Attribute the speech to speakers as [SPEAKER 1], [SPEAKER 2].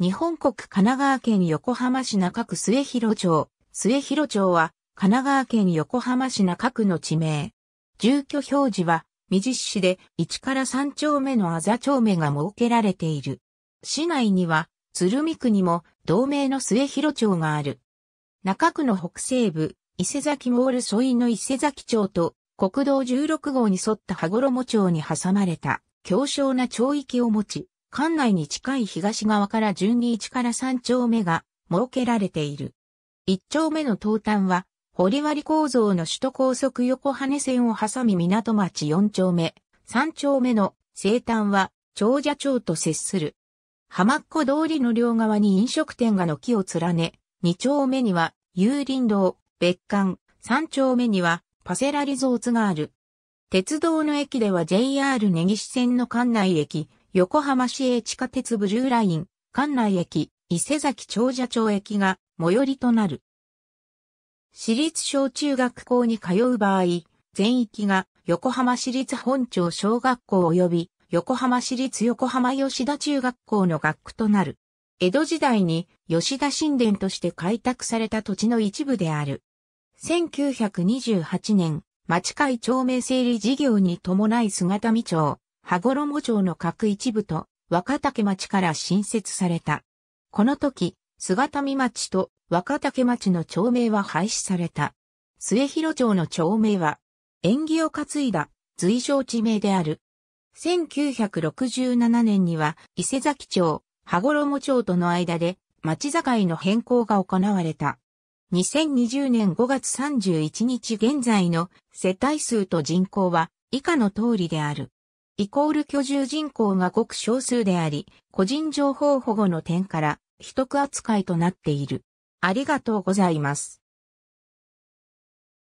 [SPEAKER 1] 日本国神奈川県横浜市中区末広町。末広町は神奈川県横浜市中区の地名。住居表示は未実市で1から3丁目のあざ丁目が設けられている。市内には鶴見区にも同名の末広町がある。中区の北西部、伊勢崎モール沿いの伊勢崎町と国道16号に沿った羽衣町に挟まれた強小な町域を持ち、館内に近い東側から順に1から3丁目が設けられている。1丁目の東端は、堀割構造の首都高速横羽線を挟み港町4丁目、3丁目の西端は長者町と接する。浜っ子通りの両側に飲食店が軒を連ね、2丁目には有林道、別館、3丁目にはパセラリゾーツがある。鉄道の駅では JR 根岸線の館内駅、横浜市営地下鉄ブルーライン、関内駅、伊勢崎長者町駅が最寄りとなる。私立小中学校に通う場合、全域が横浜市立本町小学校及び横浜市立横浜吉田中学校の学区となる。江戸時代に吉田神殿として開拓された土地の一部である。1928年、町会町名整理事業に伴い姿見町、羽衣町の各一部と若竹町から新設された。この時、姿見町と若竹町の町名は廃止された。末広町の町名は、縁起を担いだ随称地名である。1967年には伊勢崎町、羽衣町との間で町境の変更が行われた。2020年5月31日現在の世帯数と人口は以下の通りである。イコール居住人口がごく少数であり、個人情報保護の点から、秘匿扱いとなっている。ありがとうございます。